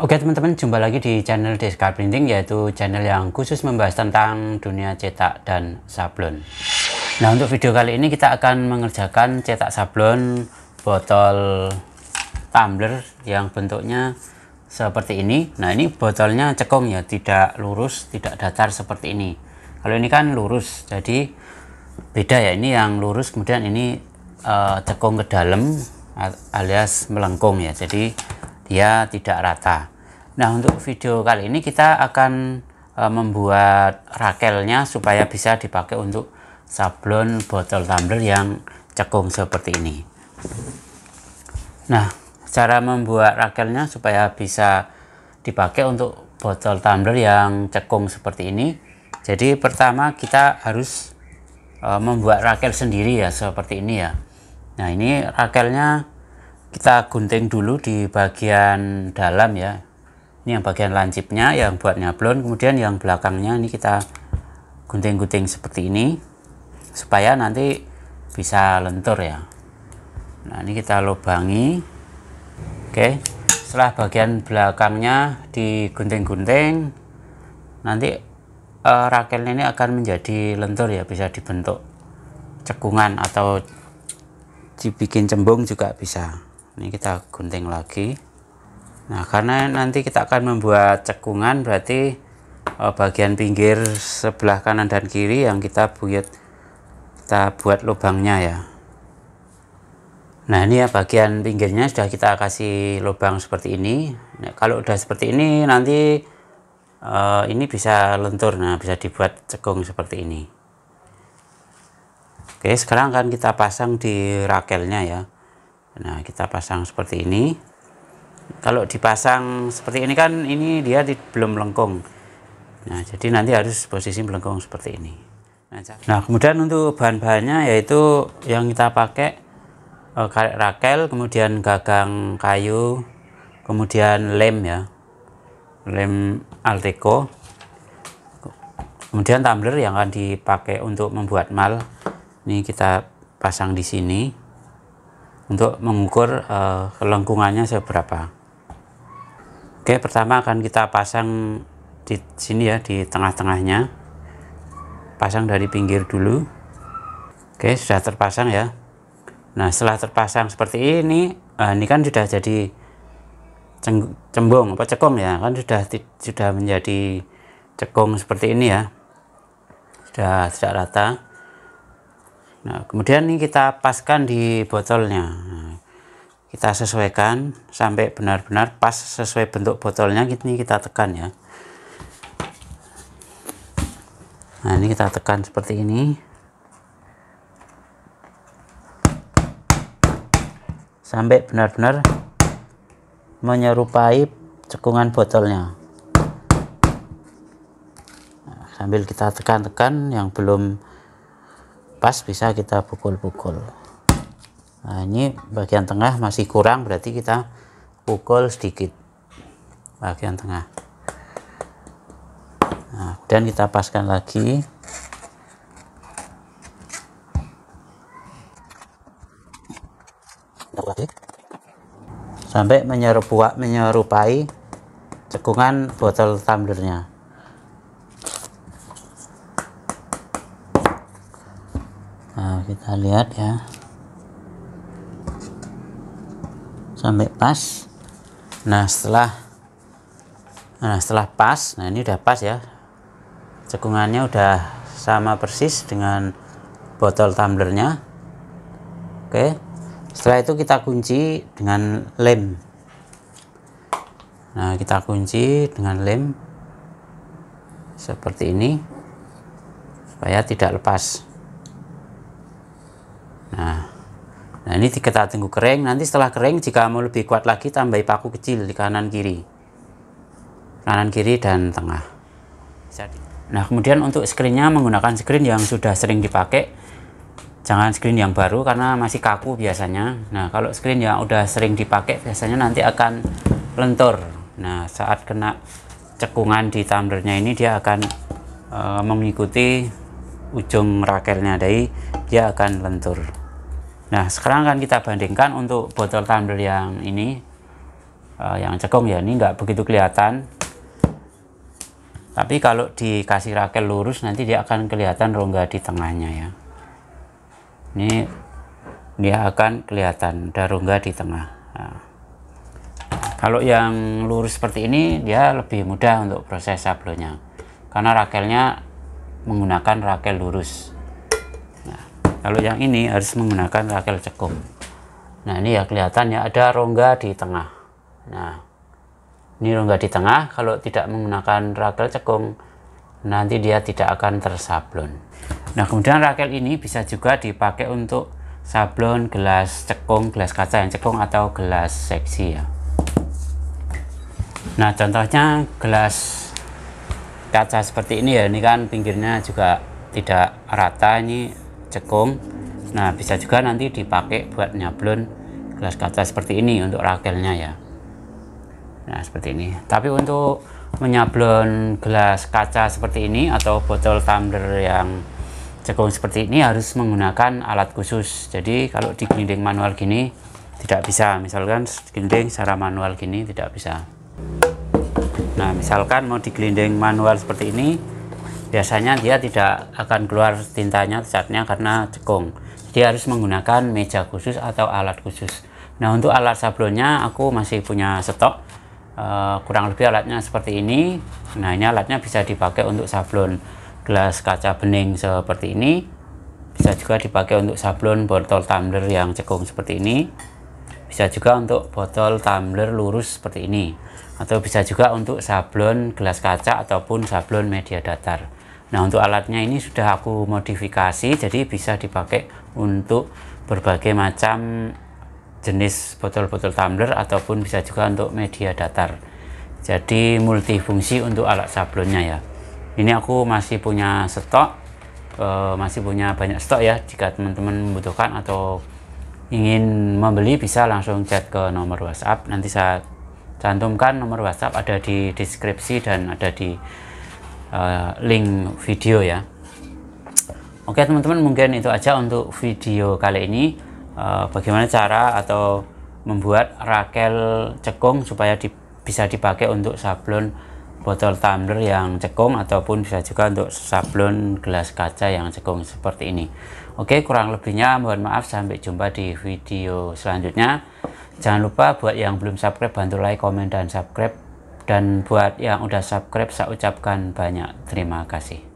Oke teman-teman, jumpa lagi di channel Deska Printing yaitu channel yang khusus membahas tentang dunia cetak dan sablon. Nah untuk video kali ini kita akan mengerjakan cetak sablon botol tumbler yang bentuknya seperti ini. Nah ini botolnya cekung ya, tidak lurus, tidak datar seperti ini. Kalau ini kan lurus, jadi beda ya. Ini yang lurus, kemudian ini uh, cekung ke dalam alias melengkung ya. Jadi dia ya, tidak rata nah untuk video kali ini kita akan e, membuat rakelnya supaya bisa dipakai untuk sablon botol tumbler yang cekung seperti ini nah cara membuat rakelnya supaya bisa dipakai untuk botol tumbler yang cekung seperti ini jadi pertama kita harus e, membuat rakel sendiri ya seperti ini ya nah ini rakelnya kita gunting dulu di bagian dalam ya ini yang bagian lancipnya yang buat nyablon kemudian yang belakangnya ini kita gunting-gunting seperti ini supaya nanti bisa lentur ya nah ini kita lubangi oke setelah bagian belakangnya digunting-gunting nanti e, eh, rakel ini akan menjadi lentur ya bisa dibentuk cekungan atau dibikin cembung juga bisa ini kita gunting lagi nah karena nanti kita akan membuat cekungan berarti uh, bagian pinggir sebelah kanan dan kiri yang kita buat kita buat lubangnya ya nah ini ya bagian pinggirnya sudah kita kasih lubang seperti ini nah, kalau udah seperti ini nanti uh, ini bisa lentur nah bisa dibuat cekung seperti ini Oke, sekarang akan kita pasang di rakelnya ya. Nah, kita pasang seperti ini. Kalau dipasang seperti ini kan ini dia di, belum melengkung. Nah, jadi nanti harus posisi melengkung seperti ini. Nah, nah kemudian untuk bahan-bahannya yaitu yang kita pakai e, karet rakel, kemudian gagang kayu, kemudian lem ya. Lem Alteco. Kemudian tumbler yang akan dipakai untuk membuat mal. Ini kita pasang di sini untuk mengukur uh, kelengkungannya seberapa oke pertama akan kita pasang di sini ya di tengah-tengahnya pasang dari pinggir dulu oke sudah terpasang ya nah setelah terpasang seperti ini uh, ini kan sudah jadi cembung apa cekung ya kan sudah sudah menjadi cekung seperti ini ya sudah tidak rata Nah, kemudian ini kita paskan di botolnya. Nah, kita sesuaikan sampai benar-benar pas sesuai bentuk botolnya. Ini kita tekan ya. Nah, ini kita tekan seperti ini. Sampai benar-benar menyerupai cekungan botolnya. Nah, sambil kita tekan-tekan yang belum pas bisa kita pukul-pukul nah ini bagian tengah masih kurang berarti kita pukul sedikit bagian tengah nah, dan kita paskan lagi sampai menyerupai menyerupai cekungan botol tumblernya kita lihat ya sampai pas nah setelah nah setelah pas nah ini udah pas ya cekungannya udah sama persis dengan botol tumblernya oke setelah itu kita kunci dengan lem nah kita kunci dengan lem seperti ini supaya tidak lepas Nah, ini kita tunggu kering. Nanti setelah kering, jika mau lebih kuat lagi, tambahi paku kecil di kanan kiri, kanan kiri dan tengah. Nah, kemudian untuk screennya menggunakan screen yang sudah sering dipakai. Jangan screen yang baru karena masih kaku biasanya. Nah, kalau screen yang sudah sering dipakai biasanya nanti akan lentur. Nah, saat kena cekungan di tumblernya ini dia akan e, mengikuti ujung rakelnya dari dia akan lentur. Nah, sekarang kan kita bandingkan untuk botol tumbler yang ini, uh, yang cekung ya, ini nggak begitu kelihatan. Tapi kalau dikasih rakel lurus, nanti dia akan kelihatan rongga di tengahnya ya. Ini dia akan kelihatan ada rongga di tengah. Nah, kalau yang lurus seperti ini, dia lebih mudah untuk proses sablonnya. Karena rakelnya menggunakan rakel lurus. Kalau yang ini harus menggunakan rakel cekung nah ini ya kelihatan ya ada rongga di tengah nah ini rongga di tengah kalau tidak menggunakan rakel cekung nanti dia tidak akan tersablon nah kemudian rakel ini bisa juga dipakai untuk sablon gelas cekung gelas kaca yang cekung atau gelas seksi ya nah contohnya gelas kaca seperti ini ya ini kan pinggirnya juga tidak rata ini cekung nah bisa juga nanti dipakai buat nyablon gelas kaca seperti ini untuk rakelnya ya nah seperti ini tapi untuk menyablon gelas kaca seperti ini atau botol tumbler yang cekung seperti ini harus menggunakan alat khusus jadi kalau digelinding manual gini tidak bisa misalkan gelinding secara manual gini tidak bisa nah misalkan mau digelinding manual seperti ini biasanya dia tidak akan keluar tintanya catnya karena cekung jadi harus menggunakan meja khusus atau alat khusus nah untuk alat sablonnya aku masih punya stok uh, kurang lebih alatnya seperti ini nah ini alatnya bisa dipakai untuk sablon gelas kaca bening seperti ini bisa juga dipakai untuk sablon botol tumbler yang cekung seperti ini bisa juga untuk botol tumbler lurus seperti ini atau bisa juga untuk sablon gelas kaca ataupun sablon media datar Nah untuk alatnya ini sudah aku modifikasi jadi bisa dipakai untuk berbagai macam jenis botol-botol tumbler ataupun bisa juga untuk media datar jadi multifungsi untuk alat sablonnya ya ini aku masih punya stok e, masih punya banyak stok ya jika teman-teman membutuhkan atau ingin membeli bisa langsung chat ke nomor whatsapp nanti saya cantumkan nomor whatsapp ada di deskripsi dan ada di uh, link video ya oke teman-teman mungkin itu aja untuk video kali ini uh, bagaimana cara atau membuat rakel cekung supaya di, bisa dipakai untuk sablon botol tumbler yang cekung ataupun bisa juga untuk sablon gelas kaca yang cekung seperti ini oke kurang lebihnya mohon maaf sampai jumpa di video selanjutnya jangan lupa buat yang belum subscribe bantu like komen dan subscribe dan buat yang udah subscribe, saya ucapkan banyak terima kasih.